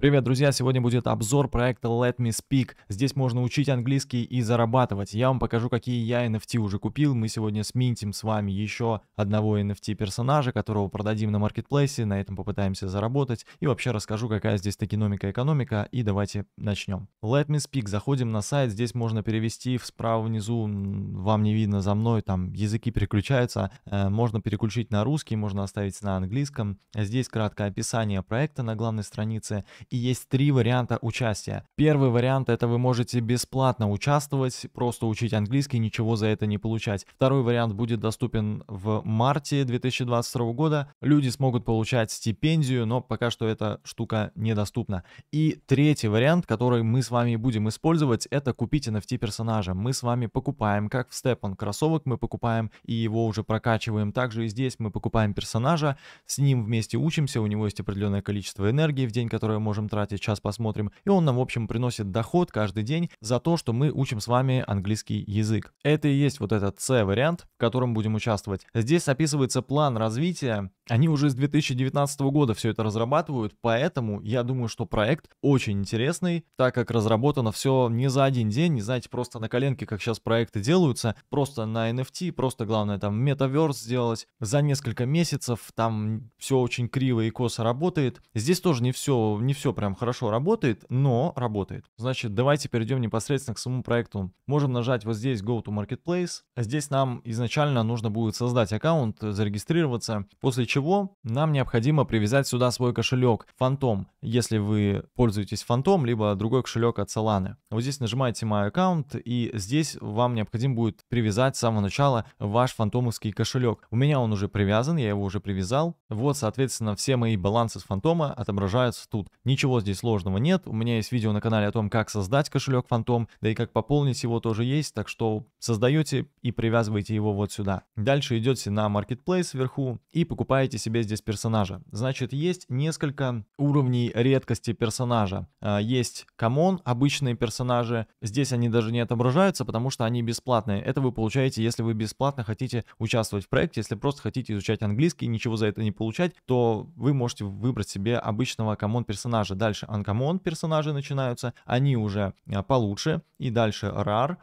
Привет, друзья! Сегодня будет обзор проекта Let Me Speak. Здесь можно учить английский и зарабатывать. Я вам покажу, какие я NFT уже купил. Мы сегодня сминтим с вами еще одного NFT персонажа, которого продадим на маркетплейсе. На этом попытаемся заработать. И вообще расскажу, какая здесь токеномика экономика. И давайте начнем. Let Me Speak. Заходим на сайт. Здесь можно перевести в справа внизу. Вам не видно за мной. Там языки переключаются. Э, можно переключить на русский, можно оставить на английском. Здесь краткое описание проекта на главной странице и есть три варианта участия. Первый вариант это вы можете бесплатно участвовать, просто учить английский, ничего за это не получать. Второй вариант будет доступен в марте 2022 года. Люди смогут получать стипендию, но пока что эта штука недоступна. И третий вариант, который мы с вами будем использовать, это купить NFT персонажа. Мы с вами покупаем, как в Степан кроссовок, мы покупаем и его уже прокачиваем. Также и здесь мы покупаем персонажа, с ним вместе учимся, у него есть определенное количество энергии в день, которое можно можем тратить, сейчас посмотрим. И он нам, в общем, приносит доход каждый день за то, что мы учим с вами английский язык. Это и есть вот этот C-вариант, в котором будем участвовать. Здесь описывается план развития. Они уже с 2019 года все это разрабатывают, поэтому я думаю, что проект очень интересный, так как разработано все не за один день, не знаете, просто на коленке, как сейчас проекты делаются, просто на NFT, просто главное там метаверс сделать за несколько месяцев, там все очень криво и косо работает. Здесь тоже не все, не все все прям хорошо работает, но работает. Значит, давайте перейдем непосредственно к самому проекту. Можем нажать вот здесь Go to Marketplace. А здесь нам изначально нужно будет создать аккаунт, зарегистрироваться, после чего нам необходимо привязать сюда свой кошелек Phantom, если вы пользуетесь Phantom, либо другой кошелек от Solana. Вот здесь нажимаете My Account, и здесь вам необходимо будет привязать с самого начала ваш фантомовский кошелек. У меня он уже привязан, я его уже привязал. Вот, соответственно, все мои балансы с Фантома отображаются тут. Ничего Ничего здесь сложного нет. У меня есть видео на канале о том, как создать кошелек Фантом, да и как пополнить его тоже есть. Так что создаете и привязываете его вот сюда. Дальше идете на Marketplace вверху и покупаете себе здесь персонажа. Значит, есть несколько уровней редкости персонажа. А, есть камон, обычные персонажи. Здесь они даже не отображаются, потому что они бесплатные. Это вы получаете, если вы бесплатно хотите участвовать в проекте. Если просто хотите изучать английский и ничего за это не получать, то вы можете выбрать себе обычного камон персонажа персонажа, дальше анкомон персонажи начинаются, они уже э, получше, и дальше рар,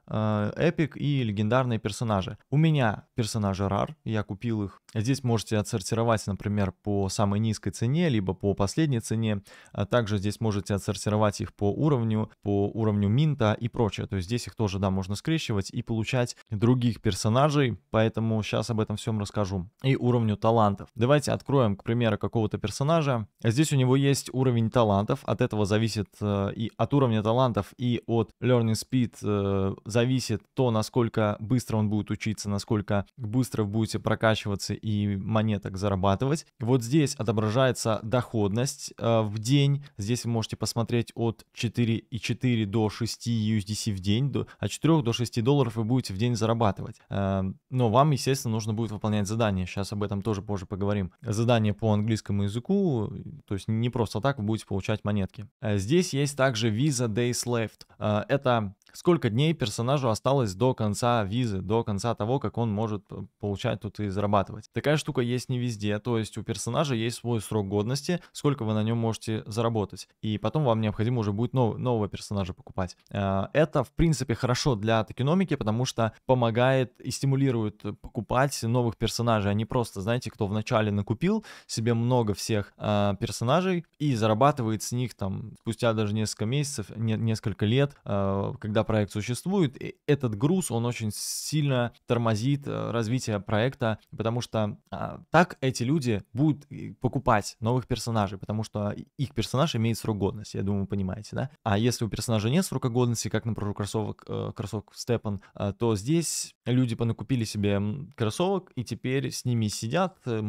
эпик и легендарные персонажи. У меня персонажи рар, я купил их. Здесь можете отсортировать, например, по самой низкой цене, либо по последней цене. А также здесь можете отсортировать их по уровню, по уровню минта и прочее. То есть здесь их тоже, да, можно скрещивать и получать других персонажей, поэтому сейчас об этом всем расскажу. И уровню талантов. Давайте откроем, к примеру, какого-то персонажа. Здесь у него есть уровень таланта талантов, от этого зависит э, и от уровня талантов, и от learning speed э, зависит то, насколько быстро он будет учиться, насколько быстро вы будете прокачиваться и монеток зарабатывать. Вот здесь отображается доходность э, в день. Здесь вы можете посмотреть от 4,4 до 6 USDC в день, до, от 4 до 6 долларов вы будете в день зарабатывать. Э, но вам, естественно, нужно будет выполнять задания. Сейчас об этом тоже позже поговорим. Задание по английскому языку, то есть не просто так вы будете получать получать монетки. Э, здесь есть также Visa Days Left. Э, это сколько дней персонажу осталось до конца визы, до конца того, как он может э, получать тут и зарабатывать. Такая штука есть не везде, то есть у персонажа есть свой срок годности, сколько вы на нем можете заработать. И потом вам необходимо уже будет нов- нового персонажа покупать. А, это, в принципе, хорошо для токеномики, потому что помогает и стимулирует покупать новых персонажей, а не просто, знаете, кто вначале накупил себе много всех а, персонажей и зарабатывает с них там спустя даже несколько месяцев, не, несколько лет, а, когда проект существует, этот груз, он очень сильно тормозит э, развитие проекта, потому что а, так эти люди будут э, покупать новых персонажей, потому что их персонаж имеет срок годности, я думаю, вы понимаете, да? А если у персонажа нет срока годности, как, например, у кроссовок, э, кроссовок Степан, э, то здесь люди понакупили себе кроссовок и теперь с ними сидят, э,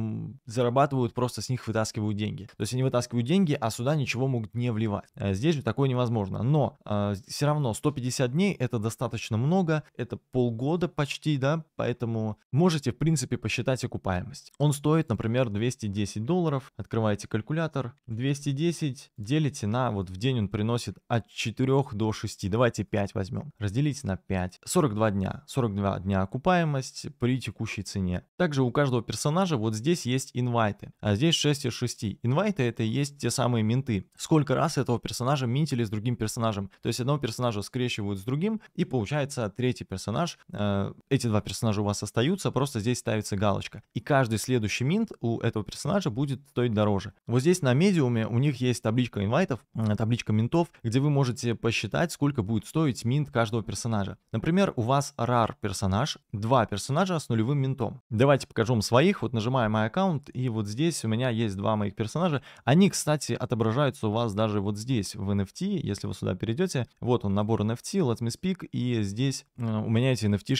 зарабатывают, просто с них вытаскивают деньги. То есть они вытаскивают деньги, а сюда ничего могут не вливать. Э, здесь же такое невозможно. Но э, все равно 150 150 дней это достаточно много, это полгода почти, да, поэтому можете, в принципе, посчитать окупаемость. Он стоит, например, 210 долларов, открываете калькулятор, 210 делите на, вот в день он приносит от 4 до 6, давайте 5 возьмем, разделите на 5, 42 дня, 42 дня окупаемость при текущей цене. Также у каждого персонажа вот здесь есть инвайты, а здесь 6 из 6. Инвайты это и есть те самые менты. Сколько раз этого персонажа минтили с другим персонажем, то есть одного персонажа скрещивают взаимодействуют с другим, и получается третий персонаж, э, эти два персонажа у вас остаются, просто здесь ставится галочка. И каждый следующий минт у этого персонажа будет стоить дороже. Вот здесь на медиуме у них есть табличка инвайтов, э, табличка ментов, где вы можете посчитать, сколько будет стоить минт каждого персонажа. Например, у вас рар персонаж, два персонажа с нулевым ментом. Давайте покажу вам своих, вот нажимаем мой аккаунт, и вот здесь у меня есть два моих персонажа. Они, кстати, отображаются у вас даже вот здесь в NFT, если вы сюда перейдете. Вот он, набор NFT, NFT, Let Me Speak, и здесь э, у меня эти nft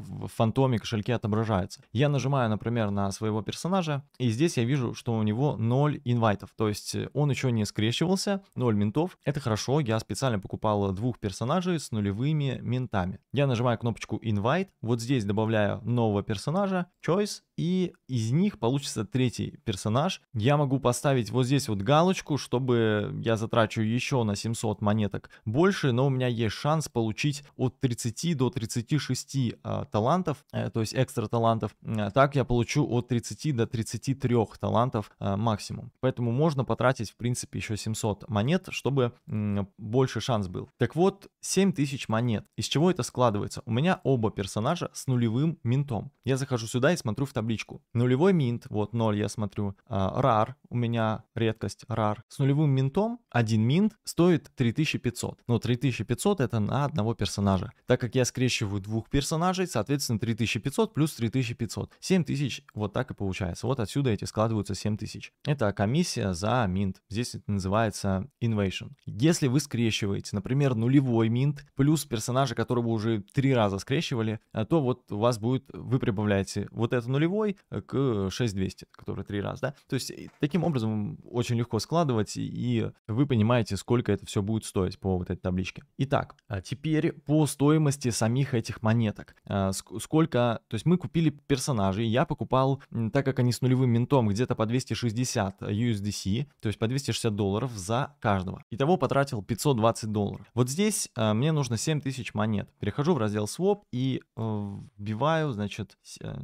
в фантоме кошельке отображаются. Я нажимаю, например, на своего персонажа, и здесь я вижу, что у него 0 инвайтов, то есть э, он еще не скрещивался, 0 ментов. Это хорошо, я специально покупал двух персонажей с нулевыми ментами. Я нажимаю кнопочку Invite, вот здесь добавляю нового персонажа, Choice, и из них получится третий персонаж. Я могу поставить вот здесь вот галочку, чтобы я затрачу еще на 700 монеток больше, но у меня есть шанс получить от 30 до 36 э, а, талантов, э, то есть экстра талантов. Э, так я получу от 30 до 33 талантов э, максимум. Поэтому можно потратить в принципе еще 700 монет, чтобы э, больше шанс был. Так вот, 7000 монет. Из чего это складывается? У меня оба персонажа с нулевым ментом. Я захожу сюда и смотрю в таблицу табличку. Нулевой минт, вот 0 я смотрю. А, рар, у меня редкость рар. С нулевым минтом один минт стоит 3500. Но 3500 это на одного персонажа. Так как я скрещиваю двух персонажей, соответственно 3500 плюс 3500. 7000 вот так и получается. Вот отсюда эти складываются 7000. Это комиссия за минт. Здесь это называется invasion. Если вы скрещиваете, например, нулевой минт плюс персонажа, которого уже три раза скрещивали, э, то вот у вас будет, вы прибавляете вот это нулевое нулевой э, к 6200, который три раза, да. То есть таким образом очень легко складывать, и вы понимаете, сколько это все будет стоить по вот этой табличке. Итак, а теперь по стоимости самих этих монеток. А, сколько, то есть мы купили персонажей, я покупал, так как они с нулевым ментом, где-то по 260 USDC, то есть по 260 долларов за каждого. Итого потратил 520 долларов. Вот здесь а, мне нужно 7000 монет. Перехожу в раздел Swap и э, вбиваю, значит,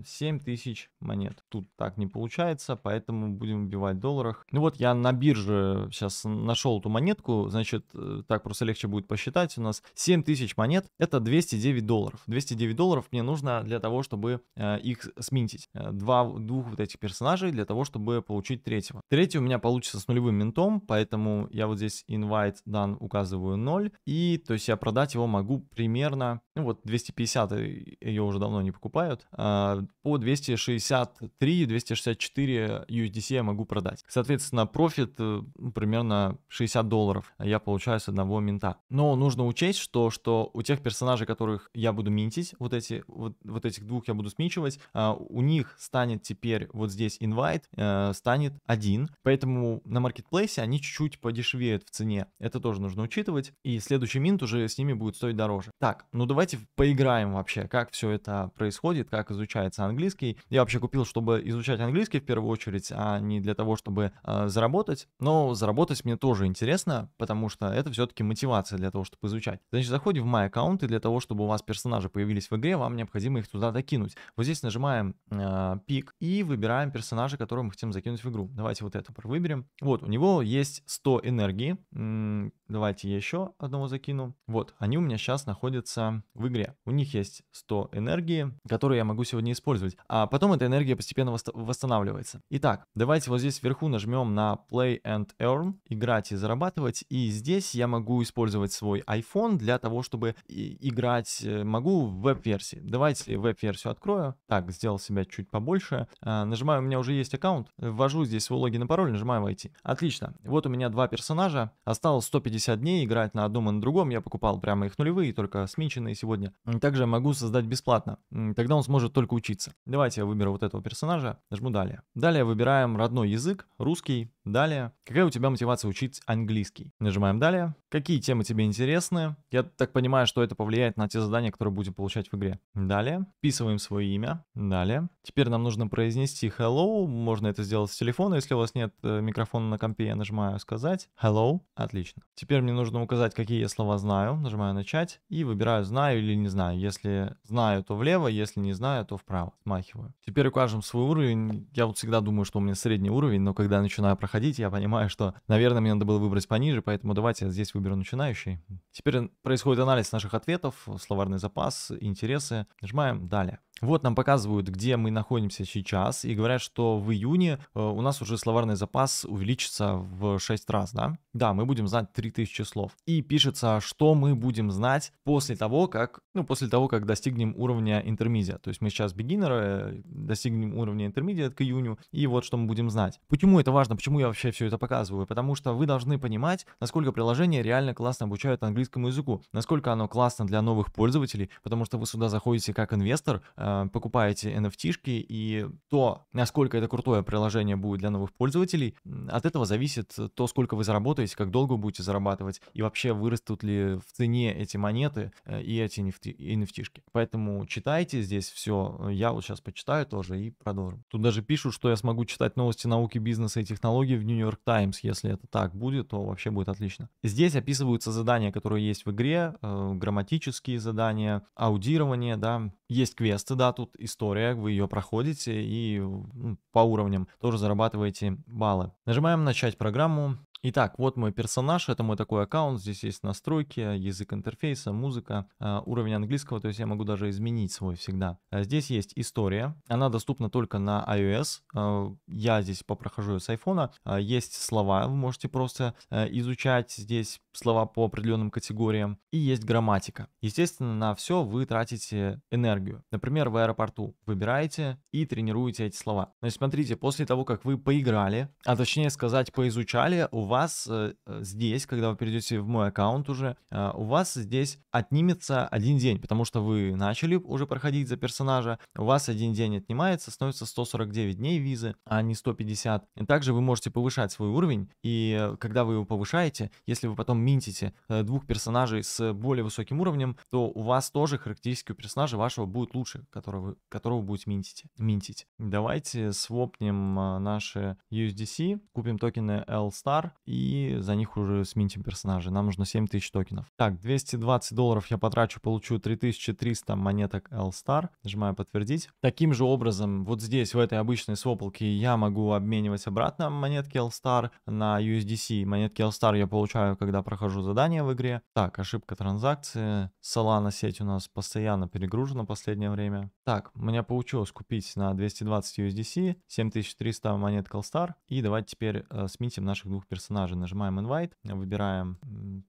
7000 тысяч монет. Тут так не получается, поэтому будем убивать в долларах. Ну вот я на бирже сейчас нашел эту монетку, значит, э, так просто легче будет посчитать. У нас 7 тысяч монет, это 209 долларов. 209 долларов мне нужно для того, чтобы э, их сминтить. Э, два, двух вот этих персонажей для того, чтобы получить третьего. Третий у меня получится с нулевым ментом, поэтому я вот здесь invite done указываю 0. И, то есть я продать его могу примерно, ну вот 250 э, ее уже давно не покупают, э, по 260 263, 264 USDC я могу продать. Соответственно, профит э, ну, примерно 60 долларов я получаю с одного мента. Но нужно учесть, что, что у тех персонажей, которых я буду ментить, вот, эти, вот, вот этих двух я буду смичивать, а, у них станет теперь вот здесь инвайт, э, станет один. Поэтому на маркетплейсе они чуть-чуть подешевеют в цене. Это тоже нужно учитывать. И следующий минт уже с ними будет стоить дороже. Так, ну давайте поиграем вообще, как все это происходит, как изучается английский. Я вообще купил, чтобы изучать английский в первую очередь, а не для того, чтобы э, заработать. Но заработать мне тоже интересно, потому что это все-таки мотивация для того, чтобы изучать. Значит, заходим в My Account, и для того, чтобы у вас персонажи появились в игре, вам необходимо их туда докинуть. Вот здесь нажимаем э, пик и выбираем персонажа, которого мы хотим закинуть в игру. Давайте вот это выберем. Вот, у него есть 100 энергии. давайте еще одного закину. Вот, они у меня сейчас находятся в игре. У них есть 100 энергии, которые я могу сегодня использовать. А потом потом эта энергия постепенно восстанавливается. Итак, давайте вот здесь вверху нажмем на Play and Earn, играть и зарабатывать. И здесь я могу использовать свой iPhone для того, чтобы играть, э, могу в веб-версии. Давайте веб-версию открою. Так, сделал себя чуть побольше. А, нажимаю, у меня уже есть аккаунт. Ввожу здесь свой логин и пароль, нажимаю войти. Отлично. Вот у меня два персонажа. Осталось 150 дней играть на одном и на другом. Я покупал прямо их нулевые, только смеченные сегодня. Также могу создать бесплатно. Тогда он сможет только учиться. Давайте я выбора вот этого персонажа, нажму «Далее». Далее выбираем родной язык, русский, далее. Какая у тебя мотивация учить английский? Нажимаем «Далее». Какие темы тебе интересны? Я так понимаю, что это повлияет на те задания, которые будем получать в игре. Далее. Вписываем свое имя. Далее. Теперь нам нужно произнести «Hello». Можно это сделать с телефона, если у вас нет э, микрофона на компе. Я нажимаю «Сказать». «Hello». Отлично. Теперь мне нужно указать, какие я слова знаю. Нажимаю «Начать» и выбираю «Знаю» или «Не знаю». Если знаю, то влево, если не знаю, то вправо. Смахиваю. Теперь укажем свой уровень. Я вот всегда думаю, что у меня средний уровень, но когда начинаю проходить, я понимаю, что, наверное, мне надо было выбрать пониже, поэтому давайте я здесь выберу начинающий. Теперь происходит анализ наших ответов, словарный запас, интересы. Нажимаем «Далее». Вот нам показывают, где мы находимся сейчас, и говорят, что в июне э, у нас уже словарный запас увеличится в 6 раз, да? Да, мы будем знать 3000 слов. И пишется, что мы будем знать после того, как, ну, после того, как достигнем уровня интермедиа. То есть мы сейчас бигинеры, достигнем уровня интермедиа к июню, и вот что мы будем знать. Почему это важно, почему я вообще все это показываю? Потому что вы должны понимать, насколько приложение реально классно обучает английскому языку, насколько оно классно для новых пользователей, потому что вы сюда заходите как инвестор, э, а, покупаете nft и то, насколько это крутое приложение будет для новых пользователей, от этого зависит то, сколько вы заработаете, как долго будете зарабатывать, и вообще вырастут ли в цене эти монеты э, и эти nft -шки. Поэтому читайте здесь все, э, я вот сейчас почитаю тоже и продолжим. Тут даже пишут, что я смогу читать новости науки, бизнеса и технологий в Нью-Йорк Таймс если это так будет, то вообще будет отлично. Здесь описываются задания, которые есть в игре, э, грамматические задания, аудирование, да, есть квесты, да, тут история, вы ее проходите и ну, по уровням тоже зарабатываете баллы. Нажимаем «Начать программу». Итак, вот мой персонаж, это мой такой аккаунт, здесь есть настройки, язык интерфейса, музыка, а, уровень английского, то есть я могу даже изменить свой всегда. А здесь есть история, она доступна только на iOS, а, я здесь попрохожу ее с iPhone, есть слова, вы можете просто изучать здесь слова по определенным категориям, и есть грамматика. Естественно, на все вы тратите энергию. Например, в аэропорту выбираете и тренируете эти слова. Значит, смотрите, после того, как вы поиграли, а точнее сказать, поизучали, у вас вас э, э, здесь, когда вы перейдете в мой аккаунт уже, а, у вас здесь отнимется один день, потому что вы начали уже проходить за персонажа, у вас один день отнимается, становится 149 дней визы, а не 150. И также вы можете повышать свой уровень, и э, когда вы его повышаете, если вы потом минтите двух персонажей с более высоким уровнем, то у вас тоже характеристики у персонажа вашего будут лучше, которого вы, которого вы будете минтить. минтить. Давайте свопнем а, наши USDC, купим токены L-Star и за них уже сминтим персонажей. Нам нужно 7000 токенов. Так, 220 долларов я потрачу, получу 3300 монеток L-Star. Нажимаю подтвердить. Таким же образом, вот здесь, в этой обычной своплке, я могу обменивать обратно монетки L-Star на USDC. Монетки L-Star я получаю, когда прохожу задание в игре. Так, ошибка транзакции. Solana сеть у нас постоянно перегружена в последнее время. Так, мне получилось купить на 220 USDC, 7300 монет L-Star. И давайте теперь э, сменим наших двух персонажей персонажа, нажимаем invite, выбираем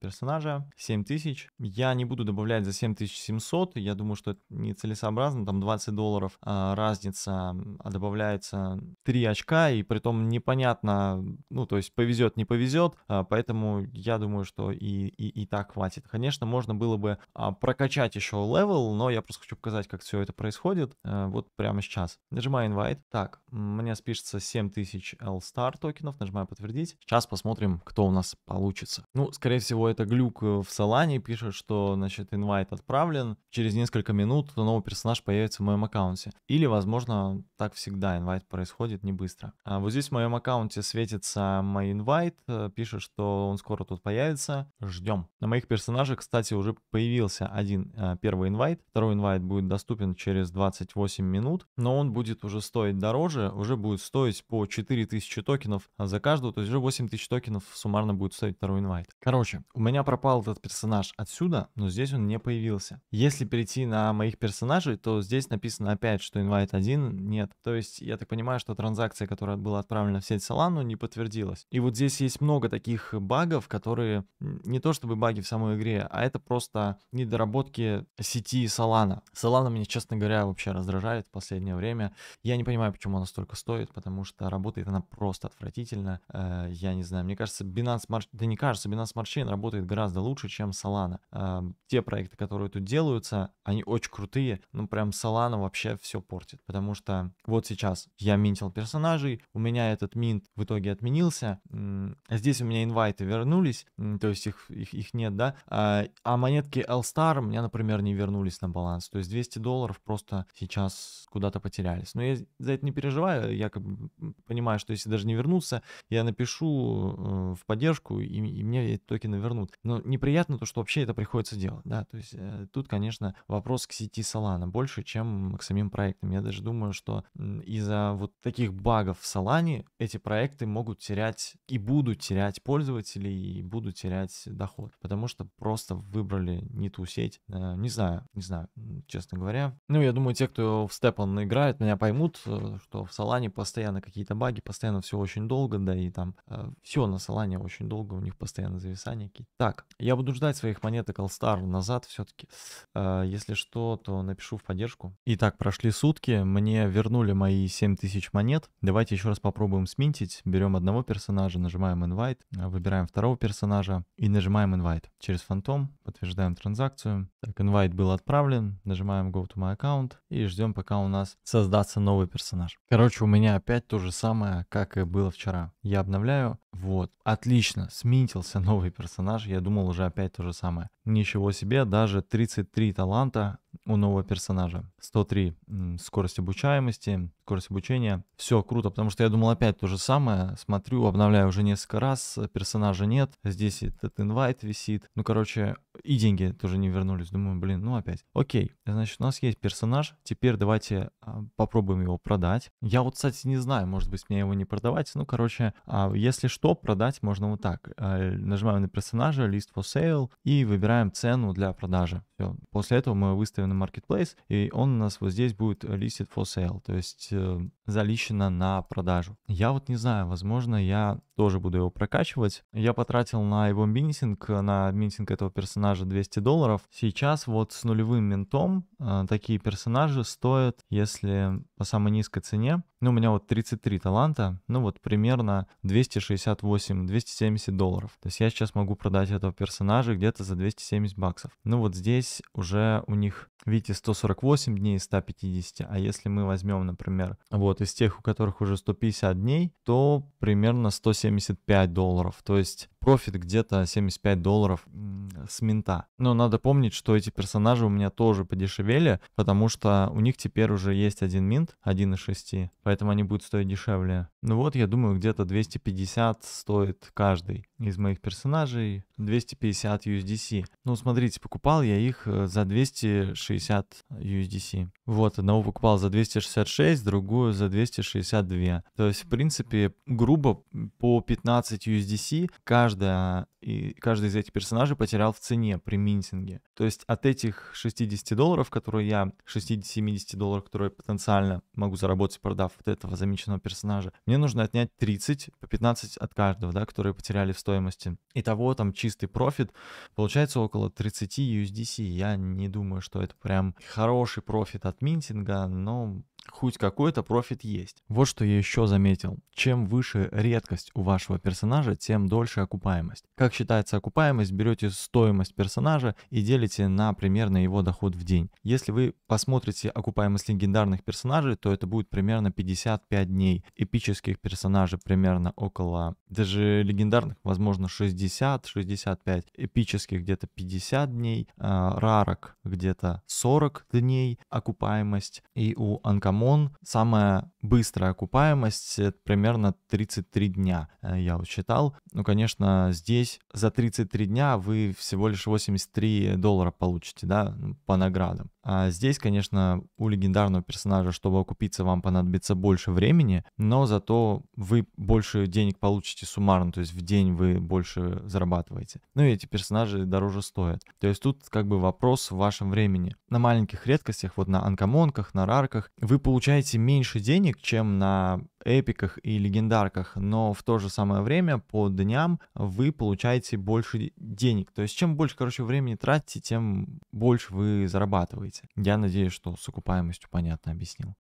персонажа, 7000. Я не буду добавлять за 7700, я думаю, что это нецелесообразно, там 20 долларов а, разница, а добавляется 3 очка, и при притом непонятно, ну, то есть повезет, не повезет, а, поэтому я думаю, что и, и, и так хватит. Конечно, можно было бы а, прокачать еще левел, но я просто хочу показать, как все это происходит, а, вот прямо сейчас. Нажимаю invite, так, мне спишется 7000 L-Star токенов, нажимаю подтвердить, сейчас посмотрим, посмотрим, кто у нас получится. Ну, скорее всего, это глюк э, в Салане пишет, что, значит, инвайт отправлен. Через несколько минут новый персонаж появится в моем аккаунте. Или, возможно, так всегда инвайт происходит не быстро. А вот здесь в моем аккаунте светится мой инвайт, э, пишет, что он скоро тут появится. Ждем. На моих персонажах, кстати, уже появился один э, первый инвайт. Второй инвайт будет доступен через 28 минут, но он будет уже стоить дороже, уже будет стоить по 4000 токенов за каждую, то есть уже 8000 токенов токенов суммарно будет стоить второй инвайт. Короче, у меня пропал этот персонаж отсюда, но здесь он не появился. Если перейти на моих персонажей, то здесь написано опять, что инвайт 1 нет. То есть я так понимаю, что транзакция, которая была отправлена в сеть Solano, не подтвердилась. И вот здесь есть много таких багов, которые не то чтобы баги в самой игре, а это просто недоработки сети Solana. Solana меня, честно говоря, вообще раздражает в последнее время. Я не понимаю, почему она столько стоит, потому что работает она просто отвратительно. Э, я не знаю, мне кажется, Binance Smart... Да не кажется, Binance Smart Chain работает гораздо лучше, чем Solana. Э, те проекты, которые тут делаются, они очень крутые. Ну, прям Solana вообще все портит. Потому что вот сейчас я минтил персонажей, у меня этот минт в итоге отменился. А здесь у меня инвайты вернулись, то есть их, их, их нет, да. А, а монетки L-Star у меня, например, не вернулись на баланс. То есть 200 долларов просто сейчас куда-то потерялись. Но я за это не переживаю, я как бы понимаю, что если даже не вернуться, я напишу Э, в поддержку, и, и мне эти токены вернут. Но неприятно то, что вообще это приходится делать, да, то есть э, тут, конечно, вопрос к сети Solana больше, чем к самим проектам. Я даже думаю, что из-за вот таких багов в Solana эти проекты могут терять и будут терять пользователей, и будут терять доход, потому что просто выбрали не ту сеть. Э, не знаю, не знаю, честно говоря. Ну, я думаю, те, кто в Степан играет, меня поймут, что в Solana постоянно какие-то баги, постоянно все очень долго, да и там все на Солане очень долго, у них постоянно зависания какие-то. Так, я буду ждать своих монеток Allstar назад все-таки. Э, если что, то напишу в поддержку. Итак, прошли сутки, мне вернули мои 7000 монет. Давайте еще раз попробуем сминтить. Берем одного персонажа, нажимаем Invite, э, выбираем второго персонажа и нажимаем Invite. Через фантом подтверждаем транзакцию. Так, Invite был отправлен, нажимаем Go to my account и ждем, пока у нас создастся новый персонаж. Короче, у меня опять то же самое, как и было вчера. Я обновляю, вот, отлично, сменился новый персонаж, я думал уже опять то же самое. Ничего себе, даже 33 таланта у нового персонажа. 103 скорость обучаемости, скорость обучения. Все круто, потому что я думал опять то же самое. Смотрю, обновляю уже несколько раз, персонажа нет. Здесь этот инвайт висит. Ну, короче, и деньги тоже не вернулись. Думаю, блин, ну опять. Окей, значит, у нас есть персонаж. Теперь давайте а, попробуем его продать. Я вот, кстати, не знаю, может быть, мне его не продавать. Ну, короче, а, если что, продать можно вот так. Э, нажимаем на персонажа, list for sale и выбираем выбираем цену для продажи. Все. После этого мы выставим на Marketplace, и он у нас вот здесь будет listed for sale, то есть э, залищено на продажу. Я вот не знаю, возможно, я тоже буду его прокачивать. Я потратил на его митинг, на митинг этого персонажа 200 долларов. Сейчас вот с нулевым ментом э, такие персонажи стоят, если по самой низкой цене, ну, у меня вот 33 таланта, ну, вот примерно 268-270 долларов. То есть я сейчас могу продать этого персонажа где-то за 270 баксов. Ну, вот здесь уже у них, видите, 148 дней из 150, а если мы возьмем, например, вот из тех, у которых уже 150 дней, то примерно 170 75 долларов. То есть профит где-то 75 долларов с мента. Но надо помнить, что эти персонажи у меня тоже подешевели, потому что у них теперь уже есть один минт, 1,6, поэтому они будут стоить дешевле. Ну вот, я думаю, где-то 250 стоит каждый из моих персонажей, 250 USDC. Ну, смотрите, покупал я их э, за 260 USDC. Вот, одного покупал за 266, другую за 262. То есть, в принципе, грубо по 15 USDC каждый каждая, и каждый из этих персонажей потерял в цене при минтинге. То есть от этих 60 долларов, которые я, 60-70 долларов, которые я потенциально могу заработать, продав вот этого замеченного персонажа, мне нужно отнять 30, по 15 от каждого, да, которые потеряли в стоимости. Итого там чистый профит получается около 30 USDC. Я не думаю, что это прям хороший профит от минтинга, но хоть какой-то профит есть. Вот что я еще заметил. Чем выше редкость у вашего персонажа, тем дольше окупаемость. Как считается окупаемость, берете стоимость персонажа и делите на примерно его доход в день. Если вы посмотрите окупаемость легендарных персонажей, то это будет примерно 55 дней. Эпических персонажей примерно около, даже легендарных, возможно, 60-65. Эпических где-то 50 дней, э, рарок где-то 40 дней окупаемость. И у анкоманов ОМОН самая быстрая окупаемость э, примерно 33 дня, э, я учитал Ну, конечно, здесь за 33 дня вы всего лишь 83 доллара получите, да, по наградам. А здесь, конечно, у легендарного персонажа, чтобы окупиться, вам понадобится больше времени, но зато вы больше денег получите суммарно, то есть в день вы больше зарабатываете. Ну и эти персонажи дороже стоят. То есть тут как бы вопрос в вашем времени. На маленьких редкостях, вот на анкомонках, на рарках, вы получаете меньше денег, чем на эпиках и легендарках, но в то же самое время по дням вы получаете больше денег. То есть чем больше, короче, времени тратите, тем больше вы зарабатываете. Я надеюсь, что с окупаемостью понятно объяснил.